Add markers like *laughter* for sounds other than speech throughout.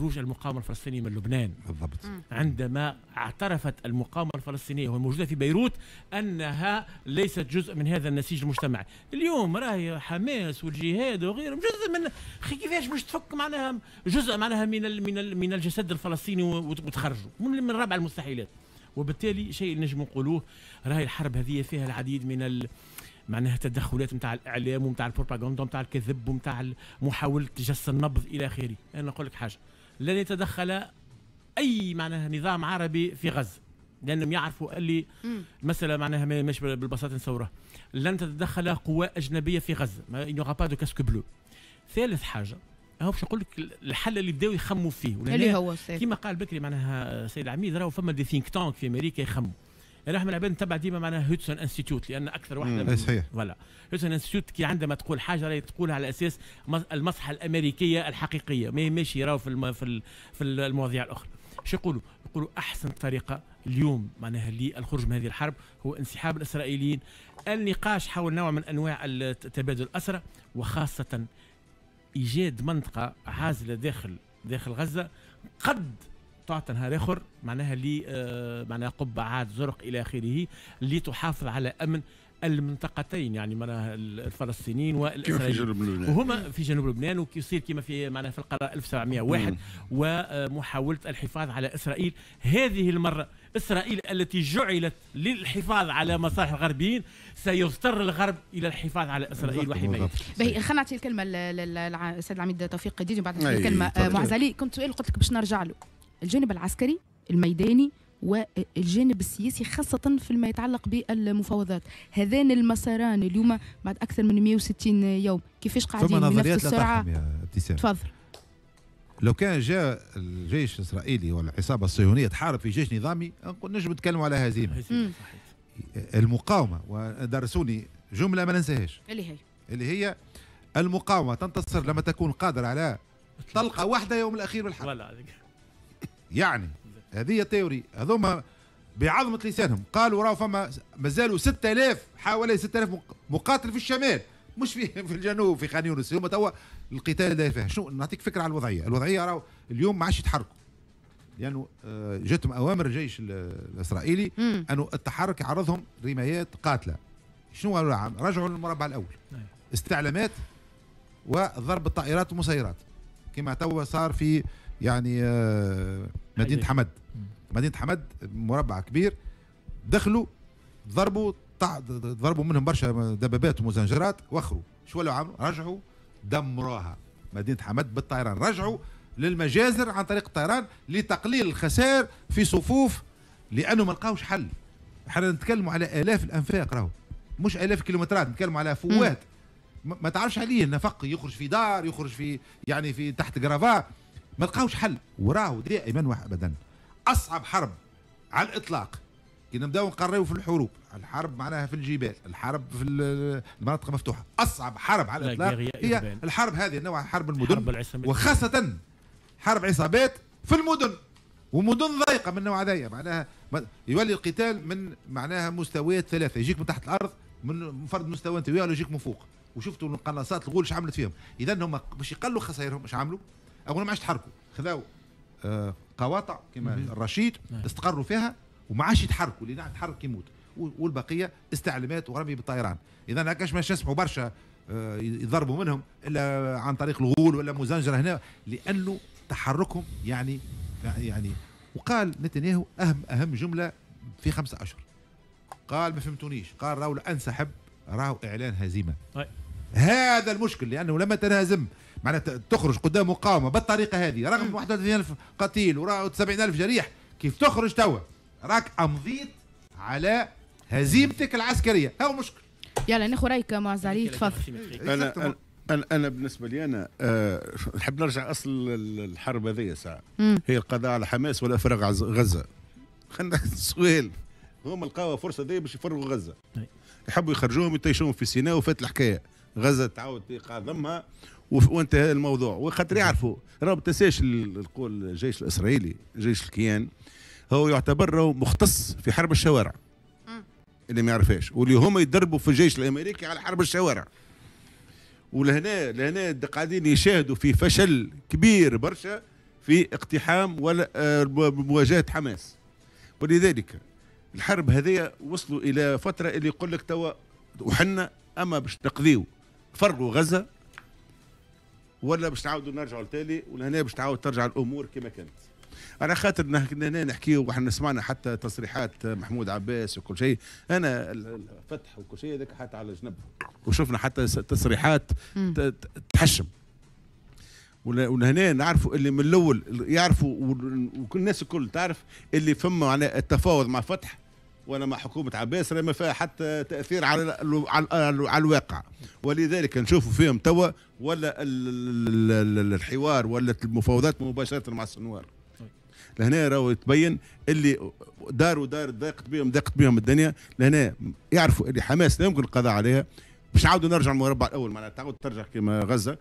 خروج المقاومة الفلسطينية من لبنان بالضبط عندما اعترفت المقاومة الفلسطينية والموجودة في بيروت أنها ليست جزء من هذا النسيج المجتمعي اليوم راهي حماس والجهاد وغيرهم جزء من كيفاش باش تفك معناها جزء معناها من ال من ال من الجسد الفلسطيني وتخرجه من ربع المستحيلات وبالتالي شيء نجم نقولوه راهي الحرب هذه فيها العديد من ال... معناها التدخلات نتاع الاعلام ونتاع البروباغندا ونتاع الكذب ونتاع محاوله جس النبض الى اخره انا نقول لك حاجه لن يتدخل اي معناها نظام عربي في غزه لانهم يعرفوا اللي المساله معناها مش بالبساطه نصورها لن تتدخل قوى اجنبيه في غزه ما يوغا با دو كاسك بلو ثالث حاجه هو باش نقول لك الحل اللي بداو يخموا فيه اللي هو كيما قال بكري معناها السيد العميد راهو فما دي ثينك تانك في امريكا يخموا انا احنا بنعبد نتبع ديما معناها هيدسون انستيتوت لان اكثر واحده صحيح فوالا هيدسون انستيتوت كي عندما تقول حاجه راهي تقولها على اساس المصلحه الامريكيه الحقيقيه ما ماشي يراو في الم... في ال... في المواضيع الاخرى شو يقولوا؟ يقولوا احسن طريقه اليوم معناها للخروج من هذه الحرب هو انسحاب الاسرائيليين النقاش حول نوع من انواع تبادل الاسرى وخاصه ايجاد منطقه عازله داخل داخل غزه قد تعطى نهار اخر معناها لي آه، معناها قبعات زرق الى اخره لتحافظ على امن المنطقتين يعني معناها الفلسطينيين والاسرائيليين في جنوب لبنان وهما في جنوب لبنان وكيصير كما في معناها في القرار 1701 ومحاوله الحفاظ على اسرائيل هذه المره اسرائيل التي جعلت للحفاظ على مصالح الغربيين سيضطر الغرب الى الحفاظ على اسرائيل وحمايتها. خلينا نعطي الكلمه للسيد العميد توفيق قديدي بعد الكلمه آه، معزلي كنت سؤال قلت لك باش نرجع له الجانب العسكري الميداني والجانب السياسي خاصة فيما يتعلق بالمفاوضات هذان المساران اليوم بعد أكثر من 160 يوم كيفاش قاعدين بنفس السرعة تفضل لو كان جاء الجيش الإسرائيلي والعصابة الصهيونية تحارب في جيش نظامي نجم نتكلموا على هزيمة المقاومة ودرسوني جملة ما ننساهاش اللي هي اللي هي المقاومة تنتصر لما تكون قادره على طلقة واحدة يوم الأخير بالحرب يعني هذه تيوري هذوما بعظمة لسانهم قالوا راهو فما مازالوا 6000 حوالي 6000 مقاتل في الشمال مش في *laughs* في الجنوب في خان يونس هما توا القتال داير فيها شنو نعطيك فكره على الوضعيه الوضعيه راهو اليوم ما عادش يتحركوا لانه يعني آه، جاتهم اوامر الجيش الاسرائيلي انه التحرك يعرضهم رمايات قاتله شنو رجعوا للمربع الاول نعم. استعلامات وضرب الطائرات والمسيرات كما توا صار في يعني آه، مدينه حمد مدينه حمد مربع كبير دخلوا ضربوا ضربوا منهم برشا دبابات ومزنجرات وخروا شو ولاو عملوا رجعوا دمروها مدينه حمد بالطيران رجعوا للمجازر عن طريق الطيران لتقليل الخسائر في صفوف لانه ما لقاوش حل احنا نتكلموا على الاف الانفاق راهو مش الاف كيلومترات نتكلموا على فوات ما تعرفش عليه النفق يخرج في دار يخرج في يعني في تحت كرافاه ما لقاوش حل وراهو دائما وابدا اصعب حرب على الاطلاق كي نبداو نقريو في الحروب الحرب معناها في الجبال الحرب في المناطق المفتوحه اصعب حرب على الاطلاق هي الحرب هذه نوع حرب المدن وخاصه حرب عصابات في المدن ومدن ضيقه من نوع هذايا معناها يولي القتال من معناها مستويات ثلاثه يجيك من تحت الارض من فرد مستوى انت وياه يجيك من فوق وشفتوا القناصات الغول ايش عملت فيهم اذا هم باش يقلوا خسائرهم ايش عملوا اقول ما عادش تحركوا خذاو آه، قواطع كما الرشيد نعم. استقروا فيها وما عادش يتحركوا اللي يتحرك يموت والبقيه استعلامات ورمي بالطيران اذا هكاش ما نسمعوا برشا آه، يضربوا منهم الا عن طريق الغول ولا مزنجره هنا لانه تحركهم يعني يعني وقال نتنياهو اهم اهم جمله في خمسة اشهر قال ما فهمتونيش قال راهو انسحب راهو اعلان هزيمه طيب. هذا المشكل لانه لما تنهزم معناتها تخرج قدام مقاومه بالطريقه هذه رغم 31000 قتيل و 70000 جريح كيف تخرج توا راك امضيت على هزيمتك العسكريه هو مشكل يلا ناخذ رايك مع علي تفضل انا انا انا بالنسبه لي انا آه، نحب أه نرجع اصل الحرب هذه ساعه هي القضاء على حماس ولا فرغ غزه خلينا سؤال هم لقاوا فرصه ذي باش يفرغوا غزه طيب. يحبوا يخرجوهم يطيشوهم في سيناء وفات الحكايه غزه تعاود تقاضمها وانتهى الموضوع وخاطر يعرفوا راهو ما تنساش القول الجيش الاسرائيلي جيش الكيان هو يعتبر مختص في حرب الشوارع اللي ما يعرفهاش واللي هما يدربوا في الجيش الامريكي على حرب الشوارع ولهنا لهنا قاعدين يشاهدوا في فشل كبير برشا في اقتحام ولا آه، مواجهه حماس ولذلك الحرب هذه وصلوا الى فتره اللي يقول لك توا وحنا اما باش نقضيو فرقوا غزه ولا باش نعاودوا نرجعوا لتالي ولهنا باش تعاود ترجع الامور كما كانت على خاطر هنا نحكي وحنا سمعنا حتى تصريحات محمود عباس وكل شيء انا الفتح وكل شيء هذاك حتى على جنب وشفنا حتى تصريحات تحشم ولهنا نعرفوا اللي من الاول يعرفوا وكل الناس الكل تعرف اللي فما معناها التفاوض مع فتح ولا مع حكومه عباس ما فيها حتى تاثير على على الواقع ولذلك نشوفوا فيهم توا ولا الحوار ولا المفاوضات مباشره مع السنوار لهنا راهو يتبين اللي دار ودار ضاقت بهم ضاقت بهم الدنيا لهنا يعرفوا اللي حماس لا يمكن القضاء عليها باش نعاودوا نرجع المربع الاول معناها تعاود ترجع كما غزه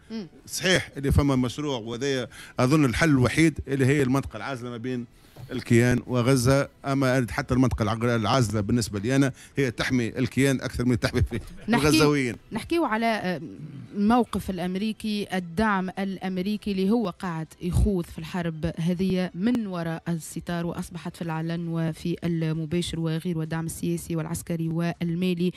صحيح اللي فما مشروع وهذا اظن الحل الوحيد اللي هي المنطقه العازله ما بين الكيان وغزة أما حتى المنطقة العازلة بالنسبة لي أنا هي تحمي الكيان أكثر من تحمي الغزاويين نحكي على الموقف آه، الأمريكي الدعم الأمريكي اللي هو قاعد يخوض في الحرب هذه من وراء الستار وأصبحت في العلن وفي المباشر وغير والدعم السياسي والعسكري والمالي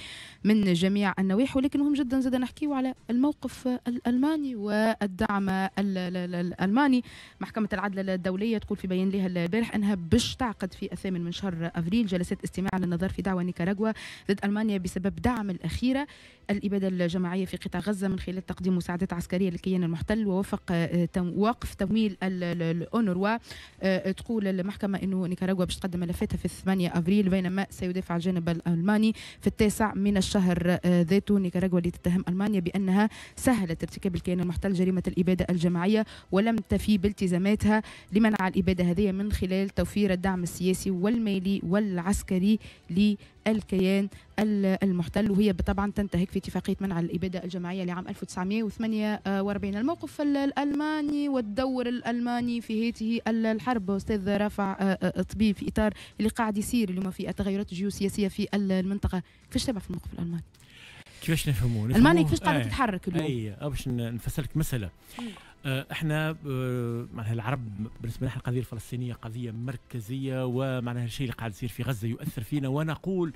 من جميع النواحي ولكن هم جدا زاد نحكيه على الموقف الألماني والدعم الألماني محكمة العدل الدولية تقول في بيان لها البارح أن منها باش تعقد في الثامن من شهر افريل جلسات استماع للنظر في دعوى نيكاراغوا ضد المانيا بسبب دعم الاخيره الإبادة الجماعية في قطاع غزة من خلال تقديم مساعدات عسكرية للكيان المحتل ووفق آه، وقف تمويل الأونروا آه، تقول المحكمة أنه نيكاراغوا باش تقدم ملفاتها في 8 أفريل بينما سيدافع الجانب الألماني في التاسع من الشهر آه، ذاته نيكاراغوا اللي تتهم ألمانيا بأنها سهلت ارتكاب الكيان المحتل جريمة الإبادة الجماعية ولم تفي بالتزاماتها لمنع الإبادة هذه من خلال توفير الدعم السياسي والمالي والعسكري لي الكيان المحتل وهي طبعا تنتهك في اتفاقيه منع الاباده الجماعيه لعام 1948 الموقف الالماني والدور الالماني في هذه الحرب استاذ رافع آه، آه، آه، طبيب في اطار اللي قاعد يصير اليوم في التغيرات الجيوسياسيه في المنطقه كيفاش تبع في الموقف الالماني؟ كيفاش نفهموه؟ المانيا كيفاش قاعده تتحرك اليوم؟ اي باش نفسر لك مساله آه، احنا آه، معناها العرب بالنسبه لنا القضيه الفلسطينيه قضيه مركزيه ومعناها الشيء اللي قاعد يصير في غزه يؤثر فينا ونقول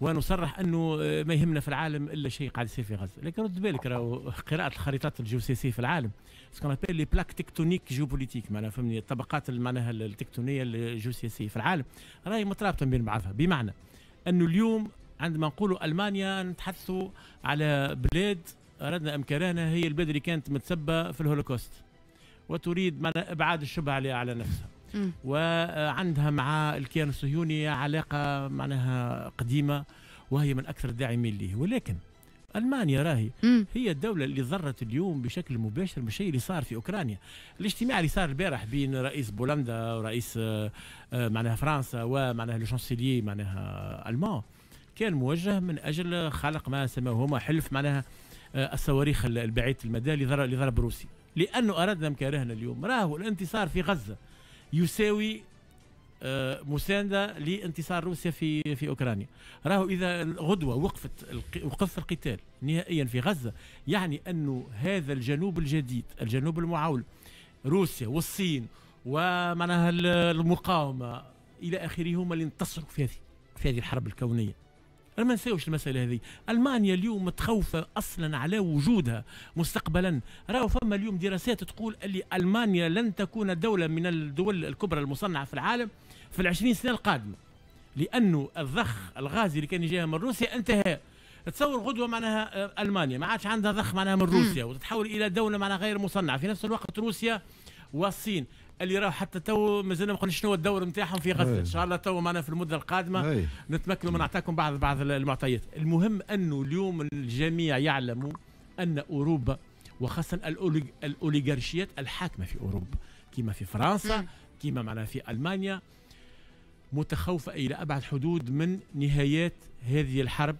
ونصرح انه آه، ما يهمنا في العالم الا شيء قاعد يصير في غزه، لكن رد بالك راهو قراءه الخريطات الجيوسياسيه في العالم سكون ابيل لي بلاك تكتونيك جيوبوليتيك معناها فهمني الطبقات معناها التكتونيه الجيوسياسيه في العالم راهي مترابطه بين بعضها بمعنى انه اليوم عندما نقولوا المانيا نتحدثوا على بلاد أردنا أم كرهنا هي البدري اللي كانت متسبة في الهولوكوست وتريد إبعاد الشبهة على نفسها وعندها مع الكيان الصهيوني علاقة معناها قديمة وهي من أكثر الداعمين له ولكن المانيا راهي هي الدوله اللي ضرت اليوم بشكل مباشر بالشيء اللي صار في اوكرانيا الاجتماع اللي صار البارح بين رئيس بولندا ورئيس آه، آه، معناها فرنسا ومعناها الشانسيلي معناها المان كان موجه من اجل خلق ما سماه هما حلف معناها آه، الصواريخ البعيدة المدى لضرب روسي لأنه أردنا مكارهنا اليوم راهو الانتصار في غزة يساوي آه، مساندة لانتصار روسيا في في أوكرانيا راهو إذا غدوة وقفت وقف القتال نهائيا في غزة يعني أنه هذا الجنوب الجديد الجنوب المعول روسيا والصين ومعناها المقاومة إلى آخره هما اللي انتصروا في هذه في هذه الحرب الكونية أنا ما نساوش المسألة هذه ألمانيا اليوم متخوفة أصلا على وجودها مستقبلا راهو فما اليوم دراسات تقول اللي ألمانيا لن تكون دولة من الدول الكبرى المصنعة في العالم في العشرين سنة القادمة لأنه الضخ الغازي اللي كان يجيها من روسيا انتهى تصور غدوه معناها آه، المانيا ما عادش عندها ضخ معناها من روسيا وتتحول الى دوله معناها غير مصنعه في نفس الوقت روسيا والصين اللي راهو حتى تو مازلنا ما قلنا شنو الدور نتاعهم في غزه إيه. ان شاء الله تو معنا في المده القادمه إيه. نتمكنوا من اعطاكم بعض بعض المعطيات المهم انه اليوم الجميع يعلموا ان اوروبا وخاصه الاوليغارشيات الحاكمه في اوروبا كما في فرنسا كما معنا في المانيا متخوفه الى ابعد حدود من نهايات هذه الحرب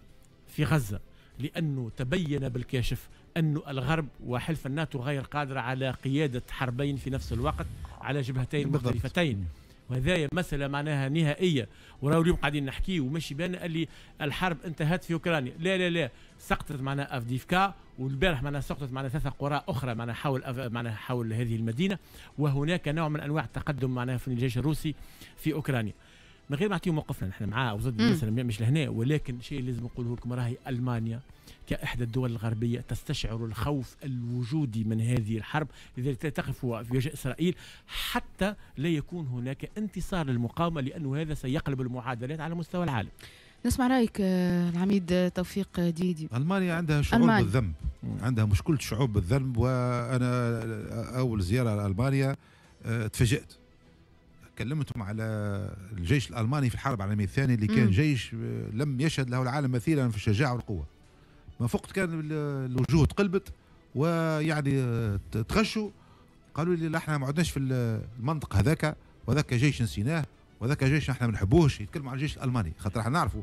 في غزه لأنه تبين بالكاشف أن الغرب وحلف الناتو غير قادر على قيادة حربين في نفس الوقت على جبهتين بالضبط. مختلفتين وهذا مسألة معناها نهائية وراو اليوم قاعدين نحكي وماشي بان اللي الحرب انتهت في أوكرانيا لا لا لا سقطت معنا أفديفكا والبارح معنا سقطت معنا ثلاثة قرى أخرى معنا حول أف... معنا حول هذه المدينة وهناك نوع من أنواع التقدم معنا في الجيش الروسي في أوكرانيا من غير ما نعطيهم موقفنا نحن معاه او ضد مثلا مش لهنا ولكن شيء لازم نقوله لكم راهي المانيا كاحدى الدول الغربيه تستشعر الخوف الوجودي من هذه الحرب لذلك تقف في وجه اسرائيل حتى لا يكون هناك انتصار للمقاومه لانه هذا سيقلب المعادلات على مستوى العالم. نسمع رايك آه، العميد توفيق ديدي المانيا عندها شعور ألمانيا. بالذنب عندها مشكله شعور بالذنب وانا آه، اول زياره لالمانيا آه، تفاجات كلمتهم على الجيش الالماني في الحرب العالميه الثانيه اللي كان مم. جيش آه، لم يشهد له العالم مثيلا في الشجاعه والقوه ما فقت كان الوجوه تقلبت ويعني آه، تغشوا قالوا لي احنا ما عدناش في المنطق هذاك وذاك جيش نسيناه وذاك جيش احنا ما نحبوش يتكلموا عن الجيش الالماني خاطر احنا نعرفوا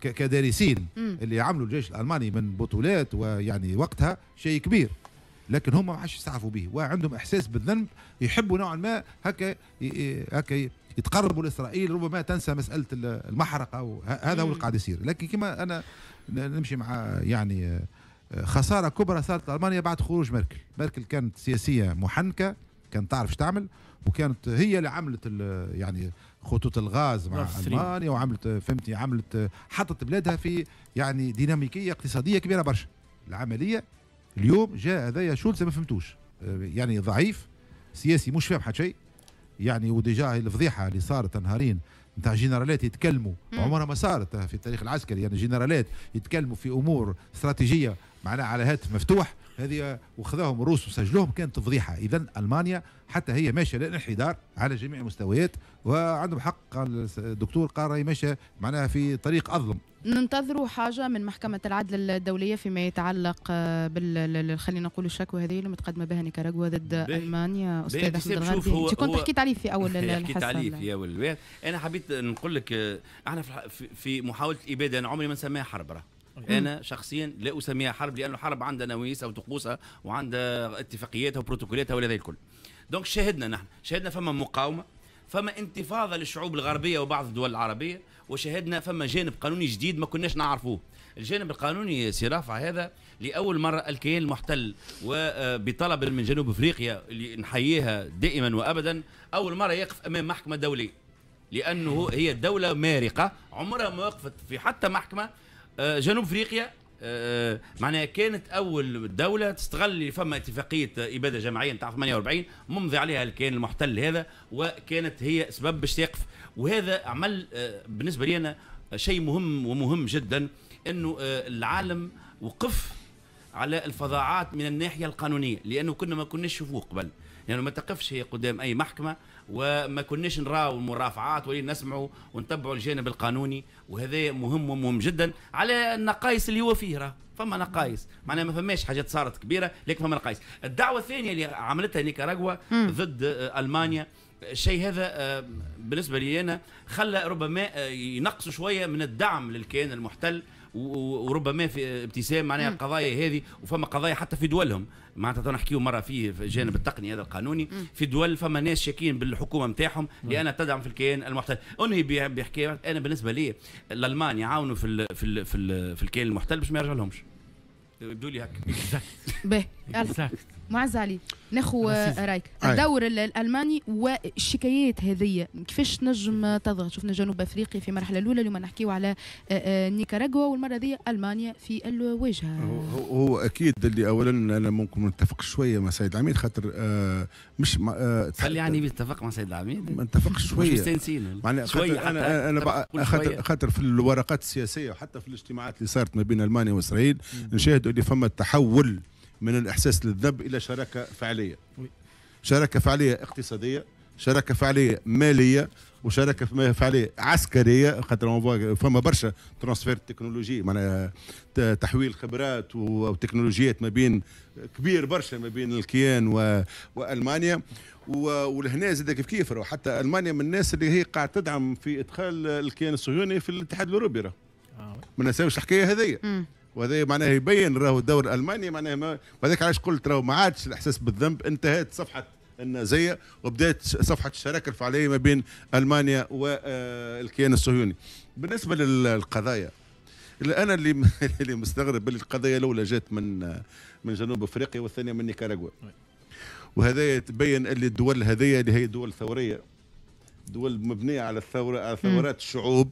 كدارسين اللي عملوا الجيش الالماني من بطولات ويعني وقتها شيء كبير لكن هم ما عادش يسعفوا به وعندهم احساس بالذنب يحبوا نوعا ما هكا هكا يتقربوا لاسرائيل ربما تنسى مساله المحرقه هذا هو اللي قاعد يصير لكن كما انا نمشي مع يعني آه، خساره كبرى صارت المانيا بعد خروج ميركل ميركل كانت سياسيه محنكه كانت تعرف تعمل وكانت هي اللي عملت يعني خطوط الغاز مع المانيا وعملت فهمتي عملت حطت بلادها في يعني ديناميكيه اقتصاديه كبيره برشا العمليه اليوم جاء يا شولز ما فهمتوش آه، يعني ضعيف سياسي مش فاهم حتى شيء يعني وديجا الفضيحه اللي صارت نهارين نتاع جنرالات يتكلموا عمرها ما صارت في التاريخ العسكري يعني جنرالات يتكلموا في امور استراتيجيه معناها على هاتف مفتوح هذه وخذاهم الروس وسجلوهم كانت فضيحه اذا المانيا حتى هي ماشيه للانحدار على جميع المستويات وعندهم حق الدكتور قال راهي ماشيه معناها في طريق اظلم ننتظروا حاجه من محكمه العدل الدوليه فيما يتعلق بال خلينا نقول الشكوى هذه اللي متقدمه بها نيكاراغوا ضد المانيا استاذ احمد الغربي انت كنت حكيت عليه في اول *laughs* الحصه حكيت عليه في اول انا حبيت نقول لك احنا آه، في محاوله اباده انا عمري ما نسميها حرب راه انا شخصيا لا اسميها حرب لانه حرب عندها نواميسها وطقوسها وعندها اتفاقياتها وبروتوكولاتها ولا الكل دونك شاهدنا نحن شاهدنا فما مقاومه فما انتفاضه للشعوب الغربيه وبعض الدول العربيه وشاهدنا فما جانب قانوني جديد ما كناش نعرفوه الجانب القانوني سي رافع هذا لاول مره الكيان المحتل وبطلب من جنوب افريقيا اللي نحييها دائما وابدا اول مره يقف امام محكمه دوليه لانه هي دوله مارقه عمرها ما وقفت في حتى محكمه آه، جنوب افريقيا آه، آه، معناها كانت اول دوله تستغل اللي فما اتفاقيه اباده جماعيه نتاع 48 ممضي عليها الكيان المحتل هذا وكانت هي سبب باش تقف وهذا عمل بالنسبه لي انا شيء مهم ومهم جدا انه العالم وقف على الفظاعات من الناحيه القانونيه لانه كنا ما كناش نشوفوه قبل لانه يعني ما تقفش هي قدام اي محكمه وما كناش نراو المرافعات ولينا نسمعوا ونتبعوا الجانب القانوني وهذا مهم ومهم جدا على النقائص اللي هو فيه راه فما نقائص معناها ما فماش حاجات صارت كبيره لكن فما نقائص الدعوه الثانيه اللي عملتها نيكاراغوا ضد المانيا الشيء هذا آه، بالنسبه لي انا خلى ربما آه، ينقصوا شويه من الدعم للكيان المحتل وربما في ابتسام معناها القضايا هذه وفما قضايا حتى في دولهم معناتها تو نحكيو مره فيه في الجانب التقني هذا القانوني في دول فما ناس شاكين بالحكومه نتاعهم لانها تدعم في الكيان المحتل انهي بحكايه انا بالنسبه لي الالمان يعاونوا في الـ في الـ في, الـ في الكيان المحتل باش ما يرجع لهمش يبدو لي هكا مع زالي ناخو رايك آه. الدور الالماني والشكايات هذه كيفاش تنجم تضغط شفنا جنوب افريقيا في المرحله الاولى اليوم نحكيو على آه، آه، نيكاراغوا والمره هذه المانيا في الواجهه هو اكيد اللي اولا انا ممكن نتفق شويه مع سيد العميد خاطر آه مش آه هل يعني بيتفق مع سيد العميد؟ ما نتفق شويه معناها شويه انا انا خاطر خاطر في الورقات السياسيه وحتى في الاجتماعات اللي صارت ما بين المانيا واسرائيل نشاهدوا اللي فما تحول من الإحساس للذنب إلى شراكة فعلية شراكة فعلية اقتصادية شراكه فعليه ماليه وشراكه فعليه عسكريه خاطر فما برشا ترانسفير تكنولوجي معناها تحويل خبرات وتكنولوجيات ما بين كبير برشا ما بين الكيان والمانيا ولهنا زاد كيف كيف حتى المانيا من الناس اللي هي قاعده تدعم في ادخال الكيان الصهيوني في الاتحاد الاوروبي آه. ما نساوش الحكايه هذيا وهذا معناها إيه. يبين راهو الدور الالماني معناها هذاك علاش قلت راهو ما عادش الاحساس بالذنب انتهت صفحه النازيه وبدات صفحه الشراكه الفعليه ما بين المانيا والكيان آه، الصهيوني. بالنسبه للقضايا انا اللي *laughs* اللي مستغرب اللي القضايا الاولى جات من آه، من جنوب افريقيا والثانيه من نيكاراغوا. نعم. وهذا يتبين اللي الدول هذه اللي هي دول ثوريه دول مبنيه على الثوره ثورات الشعوب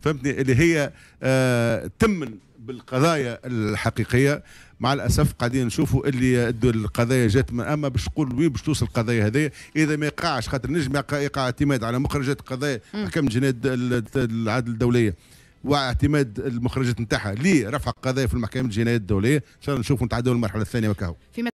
فهمتني اللي هي آه تمن بالقضايا الحقيقيه مع الاسف قاعدين نشوفوا اللي القضايا جات من اما باش نقول وين باش توصل القضايا هذه اذا ما يقعش خاطر نجم يقع اعتماد على مخرجات قضايا حكم جناد العدل الدوليه واعتماد المخرجات نتاعها لرفع قضايا في المحكمه الجنائيه الدوليه ان شاء الله نشوفوا نتعدوا المرحله الثانيه وكهو